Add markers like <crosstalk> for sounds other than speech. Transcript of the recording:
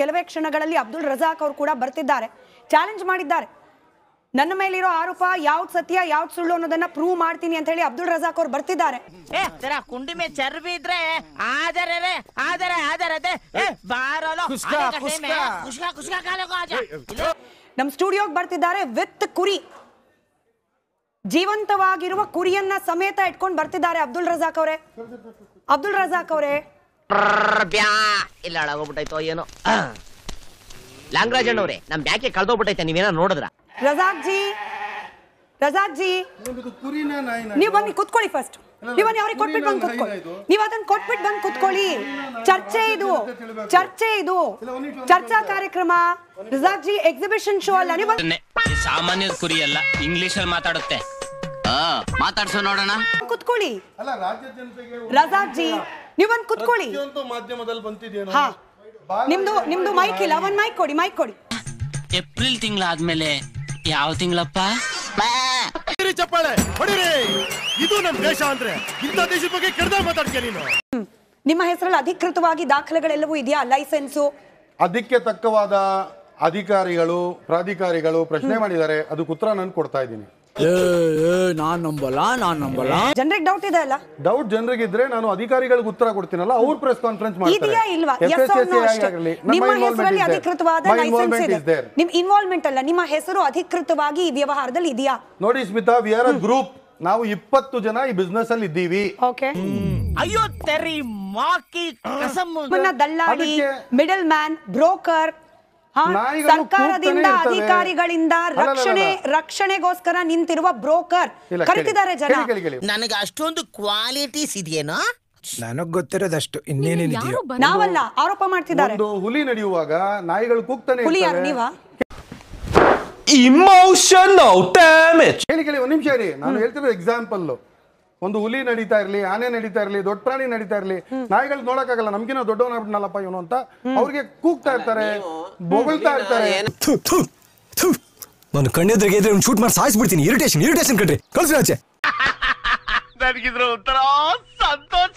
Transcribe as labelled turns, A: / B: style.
A: ಕೆಲವೇ ಕ್ಷಣಗಳಲ್ಲಿ ಅಬ್ದುಲ್ ರಜಾಕ್ ಅವರು ಕೂಡ ಬರ್ತಿದ್ದಾರೆ ಚಾಲೆಂಜ್ ಮಾಡಿದ್ದಾರೆ ನನ್ನ ಮೇಲಿರೋ ಆರೋಪ ಯಾವ್ದು ಸತ್ಯ ಯಾವ್ದು ಸುಳ್ಳು ಅನ್ನೋದನ್ನ ಪ್ರೂವ್ ಮಾಡ್ತೀನಿ ಅಂತ ಹೇಳಿ ಅಬ್ದುಲ್ ರಜಾಕ್ ಅವ್ರು ಬರ್ತಿದ್ದಾರೆ ಏ ತರ ಇದ್ರೆ ಆದರೆ ಆದರೆ ಆದರೆ ಕುಸ್ಕಾ ಬರ್ತಿದ್ದಾರೆ ವಿತ್ ಕುರಿ ಜೀವಂತವಾಗಿರುವ ಕುರಿಯನ್ನ ಸಮೇತ ಇಟ್ಕೊಂಡು ಬರ್ತಿದ್ದಾರೆ ಅಬ್ದುಲ್ ರಜಾಕ್ ಅವರೇ ಅಬ್ದುಲ್ ರಜಾಕ್ ಅವರೇ
B: ಇಲ್ಲ ಹಾಳಾಗೋಗ್ಬಿಟ್ಟೈತೋ ಏನೋ ಲಾಂಗರಾಜ್ ಅಣ್ಣವ್ರೆ ನಮ್ ಬ್ಯಾಕೆ ಕಳ್ದೋಗ್ಬಿಟ್ಟೈತೆ ನೀವೇನ ನೋಡಿದ್ರ
A: ರಜಾಕ್ ಜಿ ರಜಾಕ್ ಜಿ ನೀವು ಬಂದು ಕುತ್ಕೊಳ್ಳಿ ಫಸ್ಟ್ ನೀವು ಅವ್ರಿಗೆ ಕೊಟ್ಬಿಟ್ಟು ಬಂದು ಕುತ್ಕೊಳ್ಳಿ ನೀವು ಅದನ್ನ ಕೊಟ್ಬಿಟ್ಟು ಬಂದು ಕುತ್ಕೊಳ್ಳಿ ಚರ್ಚೆ ಇದು ಚರ್ಚೆ ಇದು ಚರ್ಚಾ ಕಾರ್ಯಕ್ರಮ ರಜಾಕ್ಜಿ ಎಕ್ಸಿಬಿಷನ್ ಶೋ ಅಲ್ಲ ನೀವು
B: ಸಾಮಾನ್ಯ ಕುರಿ ಅಲ್ಲ ಇಂಗ್ಲಿಷ್ ಅಲ್ಲಿ ಮಾತಾಡುತ್ತೆ ಮಾತಾಡ್ಸೋ
A: ನೋಡೋಣ ಕುತ್ಕೊಳ್ಳಿ ರಜಾಕ್ ಜಿ ನೀವು ಕುತ್ಕೊಳ್ಳಿ ಮಾಧ್ಯಮದಲ್ಲಿ ಬಂತಿದೆಯೇನೋ ನಿಮ್ದು ನಿಮ್ದು ಮೈಕ್ ಇಲ್ಲ ಒಂದ್ ಮೈಕ್ ಕೊಡಿ ಮೈಕ್ ಕೊಡಿ
B: ಏಪ್ರಿಲ್ ತಿಂಗಳಾದ್ಮೇಲೆ ಯಾವ ತಿಂಗಳಪ್ಪ
A: ಹೊಡಿರಿ ಇದು ನಮ್ ದೇಶ
B: ಅಂದ್ರೆ ದೇಶದ
A: ಬಗ್ಗೆ ನೀನು ನಿಮ್ಮ ಹೆಸರಲ್ಲಿ ಅಧಿಕೃತವಾಗಿ ದಾಖಲೆಗಳೆಲ್ಲವೂ ಇದೆಯಾ ಲೈಸೆನ್ಸು
B: ಅದಕ್ಕೆ ತಕ್ಕವಾದ ಅಧಿಕಾರಿಗಳು ಪ್ರಾಧಿಕಾರಿಗಳು ಪ್ರಶ್ನೆ ಮಾಡಿದ್ದಾರೆ ಅದಕ್ಕೆ ಉತ್ತರ ನಾನು ಕೊಡ್ತಾ ಇದ್ದೀನಿ
A: ನಾನ್ ನಂಬಲ್ಲ ನಾನ್ ನಂಬಲ್ಲ ಜನರಿಗೆ ಡೌಟ್ ಇದೆ ಅಲ್ಲ
B: ಡೌಟ್ ಜನರಿಗೆ ಇದ್ರೆ ನಾನು ಅಧಿಕಾರಿಗಳಿಗೆ ಉತ್ತರ ಕೊಡ್ತೀನಲ್ಲ ಅವ್ರ ಪ್ರೆಸ್ ಕಾನ್ಫರೆನ್ಸ್ ಇದೆಯಾ ಇಲ್ವಾ ಎಸ್ ಆರ್ ನಿಮ್ಮ ಹೆಸರಲ್ಲಿ ಅಧಿಕೃತವಾದ ಲೈಸೆನ್ಸ್ ಇದೆ
A: ನಿಮ್ಮ ಇನ್ವಾಲ್ವ್ಮೆಂಟ್ ಅಲ್ಲ ನಿಮ್ಮ ಹೆಸರು ಅಧಿಕೃತವಾಗಿ ಈ ವ್ಯವಹಾರದಲ್ಲಿ ಇದೆಯಾ
B: ನೋಡಿ Smita we are a group ನಾವು ಇಪ್ಪತ್ತು ಜನ ಈ ಬಿಸ್ನೆಸ್ ಅಲ್ಲಿ ಇದ್ದೀವಿ
A: ಓಕೆ ಅಯ್ಯೋ ತೆರಿ ಮಾಕಿ ಕಸಮ್ ದಲ್ಲಾಳಿ ಮಿಡಲ್ ಮ್ಯಾನ್ ಬ್ರೋಕರ್
B: ಸರ್ಕಾರದಿಂದ ಅಧಿಕಾರಿಗಳಿಂದ ರಕ್ಷಣೆ
A: ರಕ್ಷಣೆಗೋಸ್ಕರ ನಿಂತಿರುವ ಬ್ರೋಕರ್ ಕರೀತಿದ್ದಾರೆ ಜನ ನನಗೆ ಅಷ್ಟೊಂದು ಕ್ವಾಲಿಟೀಸ್ ಇದೆಯೇನೋ
B: ನನಗ್ ಗೊತ್ತಿರೋದಷ್ಟು ಇನ್ನೇನೇನಿದೆಯೋ ನಾವಲ್ಲ
A: ಆರೋಪ ಮಾಡ್ತಿದ್ದಾರೆ ಹುಲಿ ನಡೆಯುವಾಗ
B: ನಾಯಿಗಳು ಕೂಗ್ತಾನೆ ಹುಲಿ ಯಾರು ನೀವಾ ಇಮೋಷನಲ್ ಡ್ಯಾಮೇಜ್ ಕೇಳಿ ಕೇಳಿ ಒಂದು ನಿಮಿಷ ರೀ ನಾನು ಹೇಳ್ತಿರೋ ಎಕ್ಸಾಂಪಲ್ ಒಂದು ಹುಲಿ ನಡೀತಾ ಇರ್ಲಿ ಆನೆ ನಡೀತಾ ಇರ್ಲಿ ದೊಡ್ಡ ಪ್ರಾಣಿ ನಡೀತಾ ಇರ್ಲಿ ನಾಯಿಗಳು ನೋಡಕ್ಕಾಗಲ್ಲ ನಮ್ಗಿನ ದೊಡ್ಡವನಾಗ್ಬಿಟ್ನಲ್ಲಪ್ಪ ಇವನು ಅಂತ ಅವ್ರಿಗೆ ಕೂಗ್ತಾ ಇರ್ತಾರೆ ಬೊಗಳ್ತಾ ನಾನು ಕಣ್ಣೆದ್ರಿಗೆ ಇದ್ರೆ ಶೂಟ್ ಮಾಡಿ
A: ಸಾಯಿಸ್ಬಿಡ್ತೀನಿ ಇರಿಟೇಷನ್ ಇರಿಟೇಷನ್ ಕಣ್ರಿ ಕಳ್ಸಿ ಆಚೆ
B: <laughs> ನನಗಿದ್ರ ಒಂಥರ ಸಂತೋಷ